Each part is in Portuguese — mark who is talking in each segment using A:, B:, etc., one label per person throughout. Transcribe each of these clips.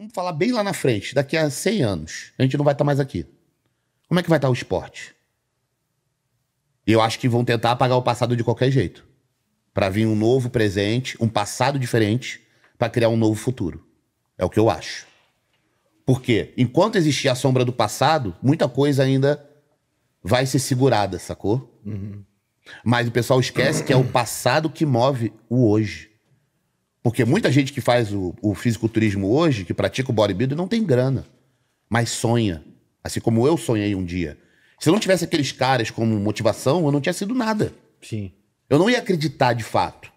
A: Vamos falar bem lá na frente, daqui a 100 anos.
B: A gente não vai estar tá mais aqui. Como é que vai estar tá o esporte? Eu acho que vão tentar apagar o passado de qualquer jeito. Para vir um novo presente, um passado diferente, para criar um novo futuro. É o que eu acho. Porque enquanto existir a sombra do passado, muita coisa ainda vai ser segurada, sacou? Uhum. Mas o pessoal esquece que é o passado que move o hoje. Porque muita gente que faz o, o fisiculturismo hoje, que pratica o bodybuilding, não tem grana, mas sonha. Assim como eu sonhei um dia. Se eu não tivesse aqueles caras como motivação, eu não tinha sido nada. Sim. Eu não ia acreditar de fato.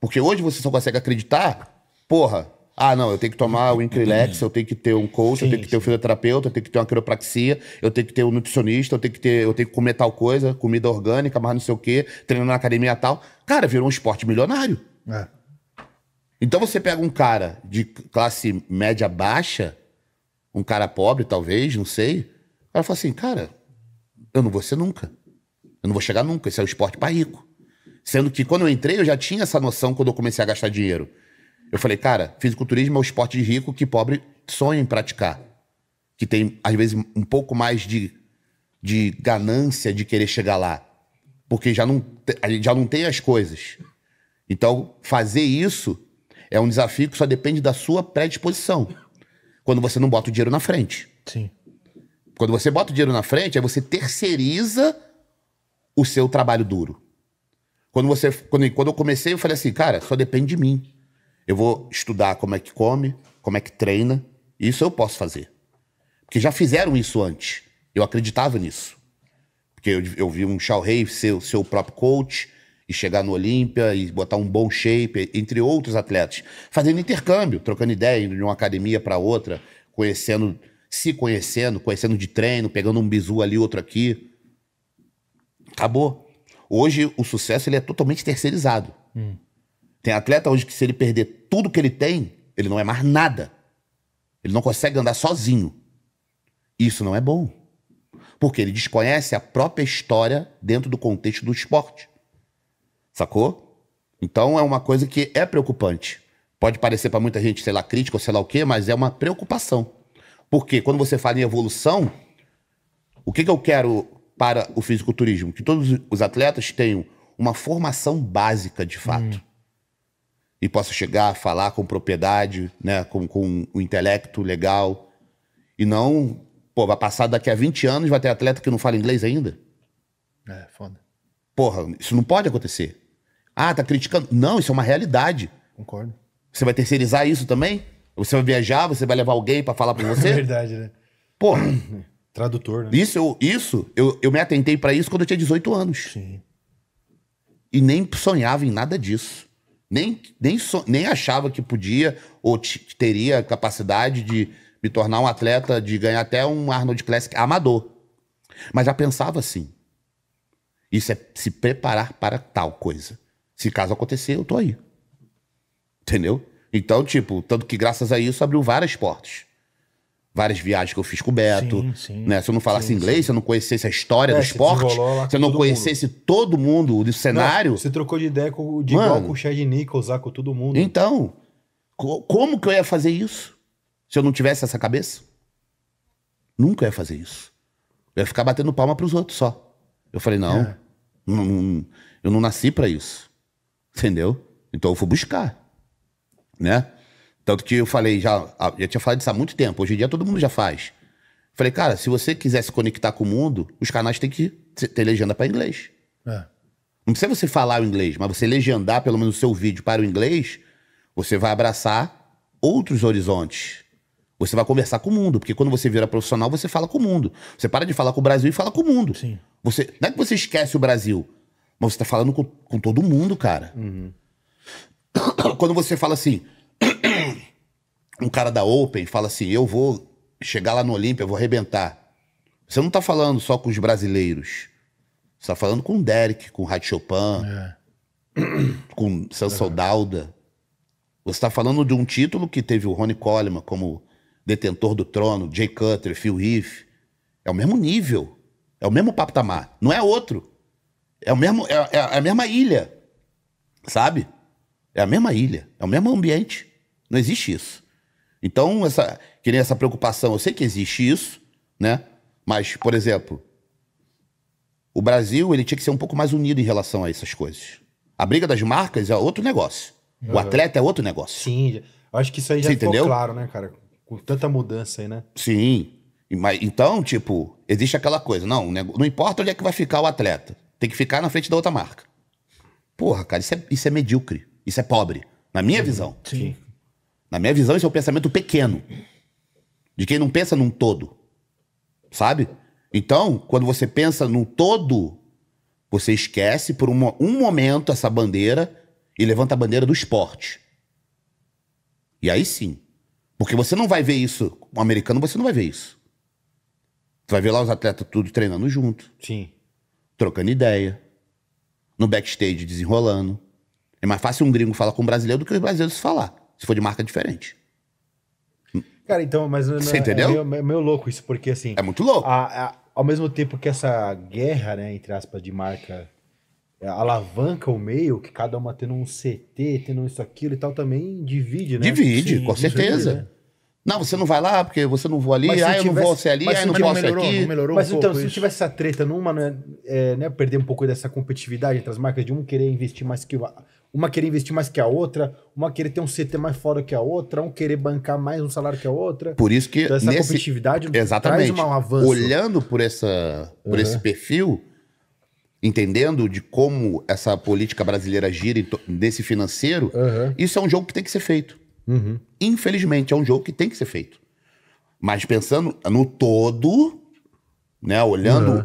B: Porque hoje você só consegue acreditar, porra, ah, não, eu tenho que tomar o increlex eu tenho que ter um coach, sim, eu tenho que ter um fisioterapeuta, eu tenho que ter uma quiropraxia, eu tenho que ter um nutricionista, eu tenho que ter, eu tenho que comer tal coisa, comida orgânica, mas não sei o quê, treinar na academia tal. Cara, virou um esporte milionário. É. Então você pega um cara de classe média baixa, um cara pobre talvez, não sei, o cara fala assim, cara, eu não vou ser nunca. Eu não vou chegar nunca, esse é o esporte para rico. Sendo que quando eu entrei, eu já tinha essa noção quando eu comecei a gastar dinheiro. Eu falei, cara, fisiculturismo é o esporte de rico que pobre sonha em praticar. Que tem, às vezes, um pouco mais de, de ganância de querer chegar lá. Porque já não, já não tem as coisas. Então, fazer isso é um desafio que só depende da sua predisposição. Quando você não bota o dinheiro na frente. Sim. Quando você bota o dinheiro na frente, aí você terceiriza o seu trabalho duro. Quando, você, quando, quando eu comecei, eu falei assim, cara, só depende de mim. Eu vou estudar como é que come, como é que treina. Isso eu posso fazer. Porque já fizeram isso antes. Eu acreditava nisso. Porque eu, eu vi um Shao Rei ser o seu próprio coach e chegar no Olímpia e botar um bom shape, entre outros atletas, fazendo intercâmbio, trocando ideia, indo de uma academia para outra, conhecendo, se conhecendo, conhecendo de treino, pegando um bizu ali, outro aqui. Acabou. Hoje o sucesso ele é totalmente terceirizado. Hum. Tem atleta hoje que se ele perder tudo que ele tem, ele não é mais nada. Ele não consegue andar sozinho. Isso não é bom. Porque ele desconhece a própria história dentro do contexto do esporte. Sacou? Então é uma coisa que é preocupante. Pode parecer para muita gente, sei lá, crítica ou sei lá o quê, mas é uma preocupação. Porque quando você fala em evolução, o que, que eu quero para o fisiculturismo? Que todos os atletas tenham uma formação básica de fato. Hum. E possa chegar a falar com propriedade, né? com, com um intelecto legal. E não, pô, vai passar daqui a 20 anos, vai ter atleta que não fala inglês ainda. É, foda. Porra, isso não pode acontecer. Ah, tá criticando. Não, isso é uma realidade. Concordo. Você vai terceirizar isso também? Você vai viajar, você vai levar alguém para falar pra é você? É
A: verdade, né? Pô. Tradutor,
B: né? Isso, eu, isso, eu, eu me atentei para isso quando eu tinha 18 anos. Sim. E nem sonhava em nada disso. Nem, nem, so, nem achava que podia ou teria capacidade de me tornar um atleta, de ganhar até um Arnold Classic amador. Mas já pensava assim. Isso é se preparar para tal coisa. Se caso acontecer, eu tô aí. Entendeu? Então, tipo, tanto que graças a isso abriu várias portas. Várias viagens que eu fiz com o Beto. Sim, sim, né? Se eu não falasse sim, inglês, se eu não conhecesse a história é, do esporte, se eu não todo conhecesse mundo. todo mundo do cenário. Não, você
A: trocou de ideia com, de Mano, igual com o Chad Nichols, lá, com todo mundo.
B: Então, como que eu ia fazer isso? Se eu não tivesse essa cabeça? Nunca ia fazer isso. Eu ia ficar batendo palma pros outros só. Eu falei, não, é. não, não eu não nasci para isso. Entendeu? Então eu fui buscar, né? Tanto que eu falei, já, ah, já tinha falado isso há muito tempo, hoje em dia todo mundo já faz. Falei, cara, se você quiser se conectar com o mundo, os canais têm que ter legenda para inglês. É. Não precisa você falar o inglês, mas você legendar pelo menos o seu vídeo para o inglês, você vai abraçar outros horizontes. Você vai conversar com o mundo, porque quando você vira profissional, você fala com o mundo. Você para de falar com o Brasil e fala com o mundo. Sim. Você, não é que você esquece o Brasil, mas você tá falando com, com todo mundo, cara. Uhum. Quando você fala assim, um cara da Open fala assim, eu vou chegar lá no Olímpia, eu vou arrebentar. Você não tá falando só com os brasileiros. Você tá falando com o Derek, com o Rádio Chopin, é. com o Sansol uhum. Dauda. Você tá falando de um título que teve o Ronnie Coleman como detentor do trono, Jay Cutler, Phil Heath. É o mesmo nível. É o mesmo patamar. Não é outro. É, o mesmo, é, é, é a mesma ilha, sabe? É a mesma ilha, é o mesmo ambiente. Não existe isso. Então, essa, que nem essa preocupação, eu sei que existe isso, né? Mas, por exemplo, o Brasil ele tinha que ser um pouco mais unido em relação a essas coisas. A briga das marcas é outro negócio. Uhum. O atleta é outro negócio. Sim, acho que isso aí já Você ficou entendeu? claro,
A: né, cara? Com tanta mudança aí, né?
B: Sim. Mas, então, tipo, existe aquela coisa. Não, não importa onde é que vai ficar o atleta. Tem que ficar na frente da outra marca. Porra, cara, isso é, isso é medíocre. Isso é pobre. Na minha Sim. visão. Sim. Na minha visão, isso é um pensamento pequeno. De quem não pensa num todo. Sabe? Então, quando você pensa num todo, você esquece por uma, um momento essa bandeira e levanta a bandeira do esporte. E aí sim. Porque você não vai ver isso. O americano, você não vai ver isso. Você vai ver lá os atletas tudo treinando junto. Sim trocando ideia, no backstage desenrolando. É mais fácil um gringo falar com um brasileiro do que os brasileiros falar, se for de marca diferente.
A: Cara, então, mas Você é entendeu? É meio, é meio, louco isso, porque assim. É muito louco. A, a, ao mesmo tempo que essa guerra, né, entre aspas, de marca é, alavanca o meio, que cada uma tendo um CT, tendo isso, aquilo e tal, também divide, né? Divide, Sim, com certeza. Aí, né?
B: Não, você não vai lá, porque você não vou
A: ali, aí ah, eu não vou ser ali, aí ah, eu não posso ser aqui. Não melhorou mas um então, se tivesse essa treta numa, né, é, né, perder um pouco dessa competitividade entre as marcas, de um querer investir mais que uma, uma querer investir mais que a outra, uma querer ter um CT mais fora que a outra, um querer bancar mais um salário que a outra. Por isso que então, essa nesse, competitividade exatamente, traz um avanço.
B: Olhando por, essa, por uhum. esse perfil, entendendo de como essa política brasileira gira nesse financeiro, uhum. isso é um jogo que tem que ser feito. Uhum. Infelizmente, é um jogo que tem que ser feito. Mas pensando no todo, né? Olhando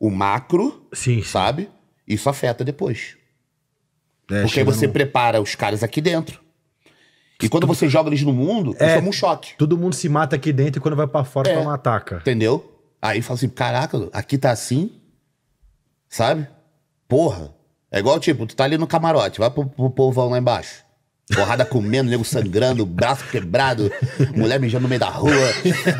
B: uhum. o macro, Sim. sabe? Isso
A: afeta depois.
B: É, Porque você no... prepara os caras aqui dentro. E quando você joga eles no mundo,
A: é, toma um choque. Todo mundo se mata aqui dentro e quando vai para fora, é, toma
B: ataca. Entendeu? Aí fala assim: caraca, aqui tá assim, sabe? Porra. É igual, tipo, tu tá ali no camarote, vai pro, pro povão lá embaixo. Porrada comendo, nego sangrando, braço quebrado, mulher mijando no meio da rua,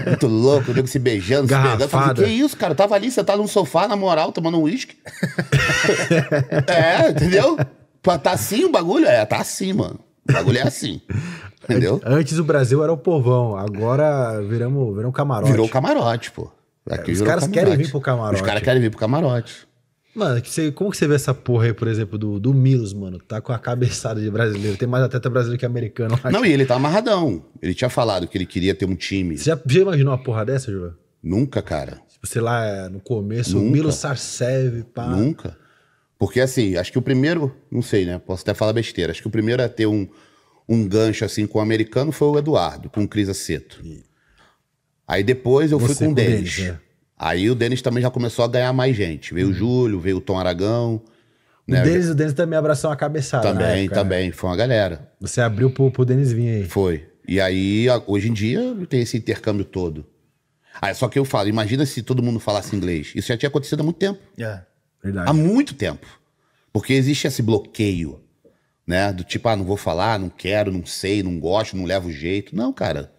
B: muito louco, nego se beijando, Garrafada. se pegando. Falei, que isso, cara? Eu tava ali, você tá num sofá, na moral, tomando um uísque. é, entendeu? Tá assim o bagulho? É, tá assim, mano. O bagulho é assim.
A: Entendeu? Antes o Brasil era o povão, agora viramos, viramos camarote. Virou camarote, pô. Aqui é, os caras camarote. querem vir pro camarote. Os caras querem vir pro camarote. Mano, que você, como que você vê essa porra aí, por exemplo, do, do Milos, mano? Tá com a cabeçada de brasileiro. Tem mais atleta brasileiro que americano. Acho. Não, e
B: ele tá amarradão. Ele tinha falado que ele queria ter um time. Você já, já imaginou uma porra dessa, Juba? Nunca, cara. Você
A: tipo, sei lá, no começo, Nunca. o Milos Sarsev, pá. Nunca.
B: Porque assim, acho que o primeiro, não sei, né? Posso até falar besteira. Acho que o primeiro a ter um, um gancho assim com o americano foi o Eduardo, com o Cris Aceto. E... Aí depois eu Você fui com o Denis. Denis é. Aí o Denis também já começou a ganhar mais gente. Veio o hum. Júlio, veio o Tom Aragão.
A: Né? O, Denis, já... o Denis também abraçou uma cabeçada. Também, época, né?
B: também. Né? Foi uma galera. Você abriu pro, pro Denis vir aí. Foi. E aí, hoje em dia, tem esse intercâmbio todo. Ah, só que eu falo, imagina se todo mundo falasse inglês. Isso já tinha acontecido há muito tempo. É, verdade. Há muito tempo. Porque existe esse bloqueio, né? Do tipo, ah, não vou falar, não quero, não sei, não gosto, não levo jeito. Não, cara.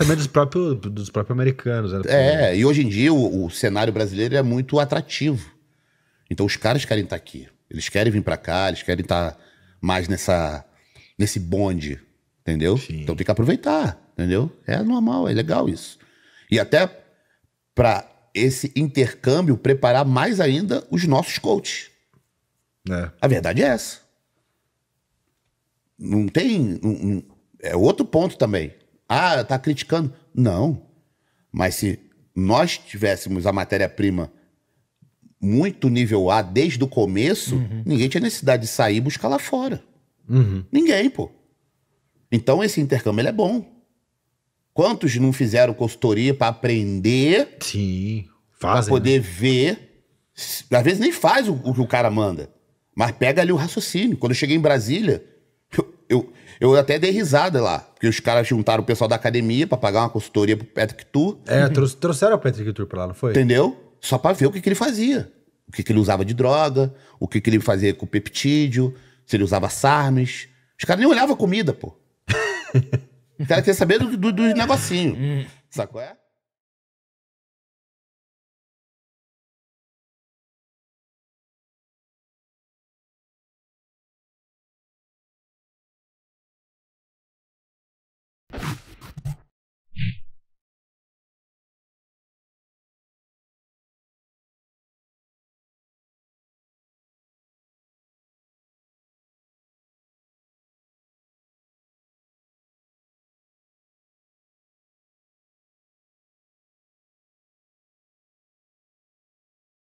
A: Também dos próprios, dos próprios americanos. Né? É,
B: e hoje em dia o, o, cenário brasileiro é muito atrativo. Então os caras querem estar tá aqui. Eles querem vir para cá, eles querem estar tá mais nessa, nesse bonde, entendeu? Sim. Então tem que aproveitar, entendeu? É normal, é legal isso. E até para esse intercâmbio preparar mais ainda os nossos coaches. É. A verdade é essa. Não tem. Não, não, é outro ponto também. Ah, tá criticando. Não. Mas se nós tivéssemos a matéria-prima muito nível A desde o começo, uhum. ninguém tinha necessidade de sair e buscar lá fora. Uhum. Ninguém, pô. Então esse intercâmbio é bom. Quantos não fizeram consultoria para aprender? Sim, fazem. Para poder né? ver. Às vezes nem faz o, o que o cara manda, mas pega ali o raciocínio. Quando eu cheguei em Brasília, eu até dei risada lá, porque os caras juntaram o pessoal da academia para pagar uma consultoria pro Patrick Tour. É, uhum. trouxeram o Patrick Tour pra lá, não foi? Entendeu? Só pra ver o que, que ele fazia. O que, que ele usava de droga, o que, que ele fazia com peptídeo, se ele usava sarmes. Os caras nem olhavam comida, pô.
A: os caras queriam saber do, do, do negocinho. Hum. Sacou é?